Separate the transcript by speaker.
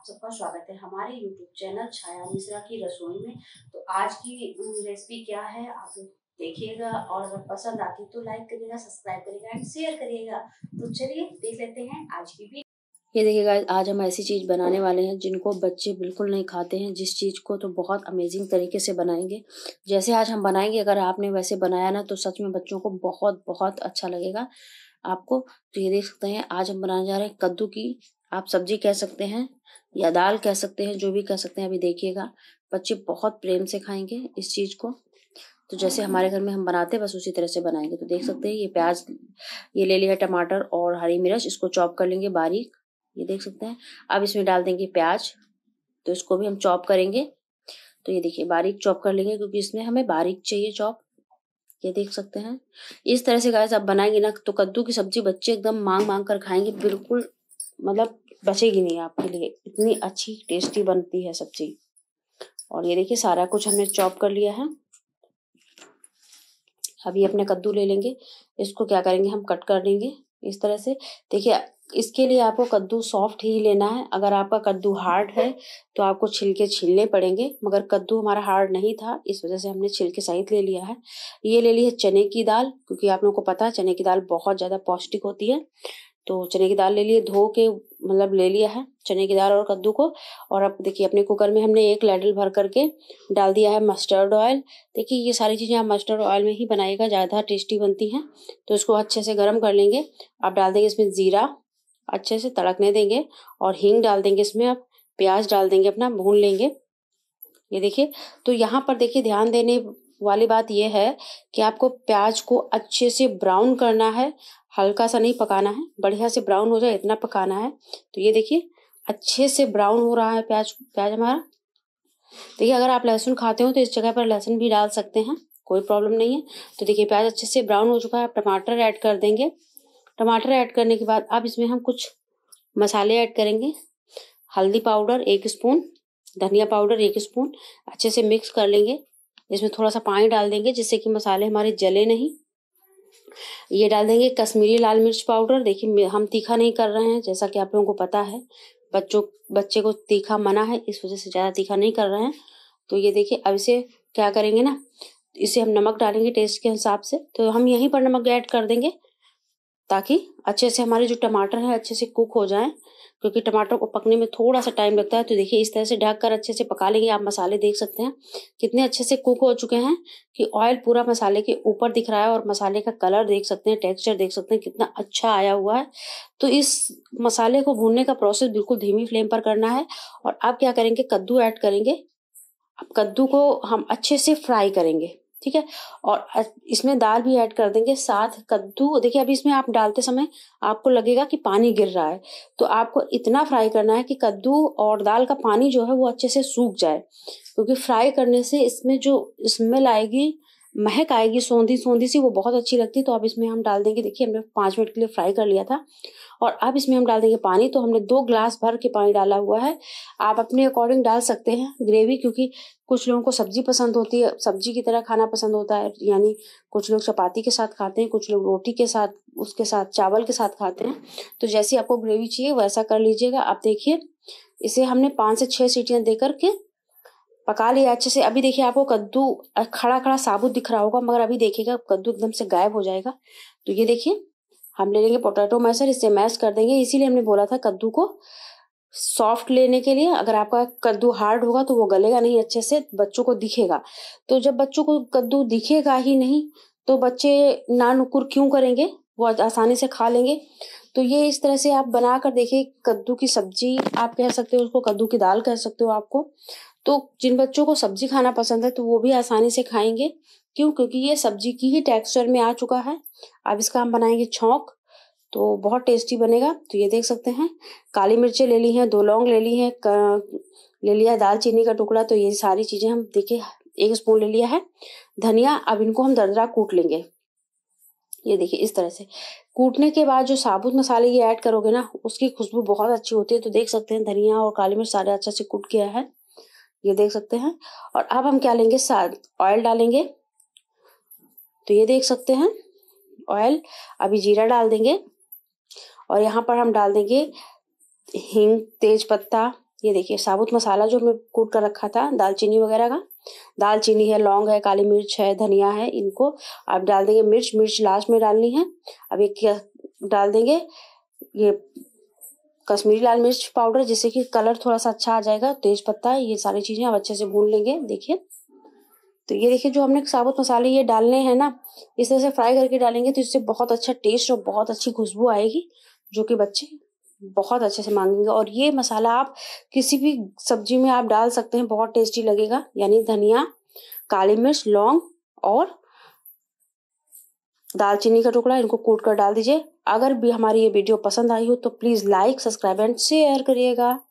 Speaker 1: आप सबका स्वागत है हमारे YouTube चैनल छाया मिश्रा की रसोई में तो आज की रेसिपी क्या है आप देखिएगा और अगर पसंद आती तो लाइक करिएगा सब्सक्राइब करिएगा एंड शेयर करिएगा तो चलिए देख लेते हैं आज की भी ये देखिएगा आज हम ऐसी चीज़ बनाने वाले हैं जिनको बच्चे बिल्कुल नहीं खाते हैं जिस चीज़ को तो बहुत अमेजिंग तरीके से बनाएंगे जैसे आज हम बनाएंगे अगर आपने वैसे बनाया ना तो सच में बच्चों को बहुत बहुत अच्छा लगेगा आपको तो ये देख सकते हैं आज हम बनाने जा रहे हैं कद्दू की आप सब्जी कह सकते हैं या दाल कह सकते हैं जो भी कह सकते हैं अभी देखिएगा बच्चे बहुत प्रेम से खाएंगे इस चीज़ को तो जैसे हमारे घर में हम बनाते हैं बस उसी तरह से बनाएंगे तो देख सकते हैं ये प्याज ये ले लिया टमाटर और हरी मिर्च इसको चॉप कर लेंगे बारीक ये देख सकते हैं अब इसमें डाल देंगे प्याज तो इसको भी हम चॉप करेंगे तो ये देखिए बारीक चॉप कर लेंगे क्योंकि इसमें हमें बारीक चाहिए चॉप ये देख सकते हैं इस तरह से गाय आप बनाएंगे ना तो कद्दू की सब्जी बच्चे एकदम मांग मांग कर खाएंगे बिल्कुल मतलब बचेगी नहीं आपके लिए इतनी अच्छी टेस्टी बनती है सब्जी और ये देखिए सारा कुछ हमने चॉप कर लिया है अभी अपने कद्दू ले लेंगे इसको क्या करेंगे हम कट कर लेंगे इस तरह से देखिए इसके लिए आपको कद्दू सॉफ्ट ही लेना है अगर आपका कद्दू हार्ड है तो आपको छिलके छीलने पड़ेंगे मगर कद्दू हमारा हार्ड नहीं था इस वजह से हमने छिलके सहित ले लिया है ये ले ली है चने की दाल क्योंकि आप लोगों को पता है चने की दाल बहुत ज़्यादा पौष्टिक होती है तो चने की दाल ले लिए धो के मतलब ले लिया है चने की दाल और कद्दू को और अब देखिए अपने कुकर में हमने एक लैडल भर करके डाल दिया है मस्टर्ड ऑयल देखिए ये सारी चीज़ें आप मस्टर्ड ऑयल में ही बनाइएगा ज़्यादा टेस्टी बनती हैं तो इसको अच्छे से गर्म कर लेंगे आप डाल देंगे इसमें ज़ीरा अच्छे से तड़कने देंगे और हींग डाल देंगे इसमें आप प्याज डाल देंगे अपना भून लेंगे ये देखिए तो यहाँ पर देखिए ध्यान देने वाली बात यह है कि आपको प्याज को अच्छे से ब्राउन करना है हल्का सा नहीं पकाना है बढ़िया से ब्राउन हो जाए इतना पकाना है तो ये देखिए अच्छे से ब्राउन हो रहा है प्याज प्याज हमारा देखिए अगर आप लहसुन खाते हो तो इस जगह पर लहसुन भी डाल सकते हैं कोई प्रॉब्लम नहीं है तो देखिए प्याज अच्छे से ब्राउन हो चुका है आप टमाटर ऐड कर देंगे टमाटर ऐड करने के बाद अब इसमें हम कुछ मसाले ऐड करेंगे हल्दी पाउडर एक स्पून धनिया पाउडर एक स्पून अच्छे से मिक्स कर लेंगे इसमें थोड़ा सा पानी डाल देंगे जिससे कि मसाले हमारे जले नहीं ये डाल देंगे कश्मीरी लाल मिर्च पाउडर देखिए हम तीखा नहीं कर रहे हैं जैसा कि आप लोगों को पता है बच्चों बच्चे को तीखा मना है इस वजह से ज़्यादा तीखा नहीं कर रहे हैं तो ये देखिए अब इसे क्या करेंगे ना इसे हम नमक डालेंगे टेस्ट के हिसाब से तो हम यहीं पर नमक ऐड कर देंगे ताकि अच्छे से हमारे जो टमाटर हैं अच्छे से कुक हो जाएं क्योंकि टमाटर को पकने में थोड़ा सा टाइम लगता है तो देखिए इस तरह से ढक कर अच्छे से पका लेंगे आप मसाले देख सकते हैं कितने अच्छे से कुक हो चुके हैं कि ऑयल पूरा मसाले के ऊपर दिख रहा है और मसाले का कलर देख सकते हैं टेक्सचर देख सकते हैं कितना अच्छा आया हुआ है तो इस मसाले को भूनने का प्रोसेस बिल्कुल धीमी फ्लेम पर करना है और आप क्या करेंगे कद्दू ऐड करेंगे अब कद्दू को हम अच्छे से फ्राई करेंगे ठीक है और इसमें दाल भी ऐड कर देंगे साथ कद्दू देखिए अभी इसमें आप डालते समय आपको लगेगा कि पानी गिर रहा है तो आपको इतना फ्राई करना है कि कद्दू और दाल का पानी जो है वो अच्छे से सूख जाए क्योंकि फ्राई करने से इसमें जो स्मेल आएगी महक आएगी सौंधी सौंधी सी वो बहुत अच्छी लगती तो अब इसमें हम डाल देंगे देखिए हमने पाँच मिनट के लिए फ्राई कर लिया था और अब इसमें हम डाल देंगे पानी तो हमने दो ग्लास भर के पानी डाला हुआ है आप अपने अकॉर्डिंग डाल सकते हैं ग्रेवी क्योंकि कुछ लोगों को सब्जी पसंद होती है सब्जी की तरह खाना पसंद होता है यानी कुछ लोग चपाती के साथ खाते हैं कुछ लोग रोटी के साथ उसके साथ चावल के साथ खाते हैं तो जैसी आपको ग्रेवी चाहिए वैसा कर लीजिएगा आप देखिए इसे हमने पाँच से छः सीटियाँ दे करके पका लिया अच्छे से अभी देखिए आपको कद्दू खड़ा खड़ा साबुत दिख रहा होगा मगर अभी देखिएगा कद्दू एकदम से गायब हो जाएगा तो ये देखिए हम ले लेंगे पोटैटो मैशर इससे मैश कर देंगे इसीलिए हमने बोला था कद्दू को सॉफ्ट लेने के लिए अगर आपका कद्दू हार्ड होगा तो वो गलेगा नहीं अच्छे से बच्चों को दिखेगा तो जब बच्चों को कद्दू दिखेगा ही नहीं तो बच्चे ना नुकुर क्यों करेंगे वो आसानी से खा लेंगे तो ये इस तरह से आप बना कर देखिए कद्दू की सब्जी आप कह सकते हो उसको कद्दू की दाल कह सकते हो आपको तो जिन बच्चों को सब्जी खाना पसंद है तो वो भी आसानी से खाएंगे क्यों क्योंकि ये सब्जी की ही टेक्सचर में आ चुका है अब इसका हम बनाएंगे छौंक तो बहुत टेस्टी बनेगा तो ये देख सकते हैं काली मिर्चें ले ली हैं दो लौंग ले ली हैं ले लिया दालचीनी का टुकड़ा तो ये सारी चीज़ें हम देखिए एक स्पून ले लिया है धनिया अब इनको हम दरदरा कूट लेंगे ये देखिए इस तरह से कूटने के बाद जो साबुत मसाले ये ऐड करोगे ना उसकी खुशबू बहुत अच्छी होती है तो देख सकते हैं धनिया और काली मिर्च सारे अच्छा से कूट गया है ये देख सकते हैं और अब हम क्या लेंगे साथ ऑयल डालेंगे तो ये देख सकते हैं ऑयल अभी जीरा डाल देंगे और यहाँ पर हम डाल देंगे हिंग तेज पत्ता ये देखिए साबुत मसाला जो हमने कूट कर रखा था दालचीनी वगैरह का दालचीनी है लौंग है काली मिर्च है धनिया है इनको आप डाल देंगे मिर्च मिर्च लास्ट में डालनी है अब एक डाल देंगे ये कश्मीरी लाल मिर्च पाउडर जिससे कि कलर थोड़ा सा अच्छा आ जाएगा तेज पत्ता ये सारी चीज़ें आप अच्छे से भून लेंगे देखिए तो ये देखिए जो हमने साबुत मसाले ये डालने हैं ना इस तरह से फ्राई करके डालेंगे तो इससे बहुत अच्छा टेस्ट और बहुत अच्छी खुशबू आएगी जो कि बच्चे बहुत अच्छे से मांगेंगे और ये मसाला आप किसी भी सब्जी में आप डाल सकते हैं बहुत टेस्टी लगेगा यानी धनिया काली मिर्च लौंग और दालचीनी का टुकड़ा इनको कूट कर डाल दीजिए अगर भी हमारी ये वीडियो पसंद आई हो तो please like subscribe and share करिएगा